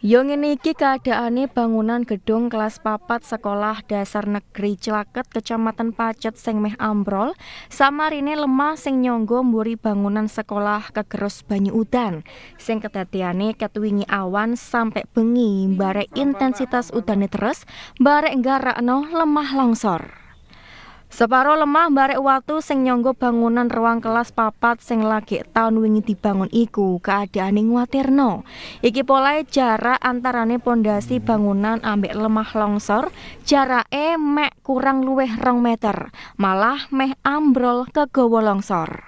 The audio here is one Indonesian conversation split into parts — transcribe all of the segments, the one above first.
Yo ini iki keadaannya bangunan gedung kelas papat sekolah dasar negeri Cilaket Kecamatan Pacet sengmeh meh ambrol samarine lemah sing nyonggong mburi bangunan sekolah kegerus banyu udan sing kedatiane ketuwingi awan sampai bengi bare intensitas udane terus enggara no lemah longsor Separo lemah barek waktu sing nyonggo bangunan ruang kelas papat sing lagi tahun wingi dibangun iku keadaan nguatirno. Iki pola jarak antarane pondasi bangunan ambek lemah longsor jarak mek kurang luweh rong meter, malah meh ambrol ke gowo longsor.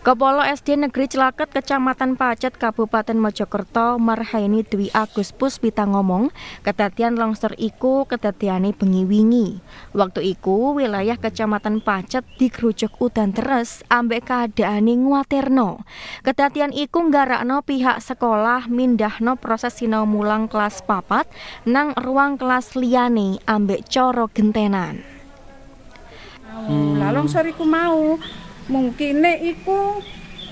Kepala SD Negeri Celaket Kecamatan Pacet Kabupaten Mojokerto Marhaini Dwi Agus Puspita ngomong kedatian longsor iku kedatiane bengi wingi waktu iku wilayah Kecamatan Pacet digrujuk udan terus ambek keadaane nguaterno kedatian iku nggarakno pihak sekolah mindahno proses sinau mulang kelas papat nang ruang kelas liyane ambek coro gentenan hmm. Lalu longsor iku mau mungkin iku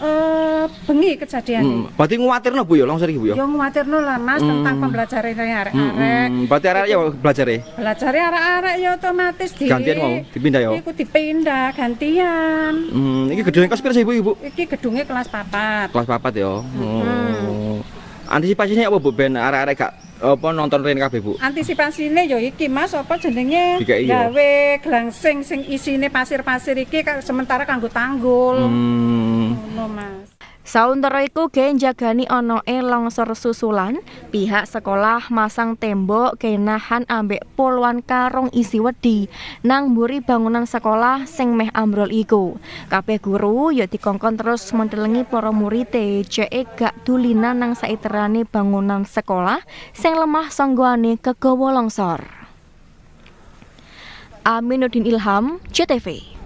uh, bengi kejadian. Hmm. Berarti nguatirno Bu ya langsung iki Bu ya. Ya nguatirno lah Mas hmm. tentang pembelajaran arek-arek. Hmm, hmm. hmm. Berarti arek ya belajare. Belajare arek-arek ya otomatis di gantian mau dipindah ya. Iku dipindah gantian. Hmm, iki gedungnya kelas pira sih Bu Ibu? Iki gedungnya kelas papat. Kelas papat ya. Hmm. hmm. Antisipasinya apa Bu ben arek-arek gak apa nonton rin kabeh Bu? Antisipasine ya iki Mas apa jenenge iya. gawe glangsing sing isine pasir-pasir iki sementara kanggo tanggul. Hmm. Ngono Mas. Sauntara iku genjagani onoe longsor susulan, pihak sekolah masang tembok kenahan ambek puluhan karung isi wedi nang mburi bangunan sekolah sing meh ambrol iku. Kabeh guru ya dikongkon terus mendelengi para murite jeke gak dulina nang saiterane bangunan sekolah sing lemah sanggoane kegawa longsor. Aminuddin Ilham, CTV.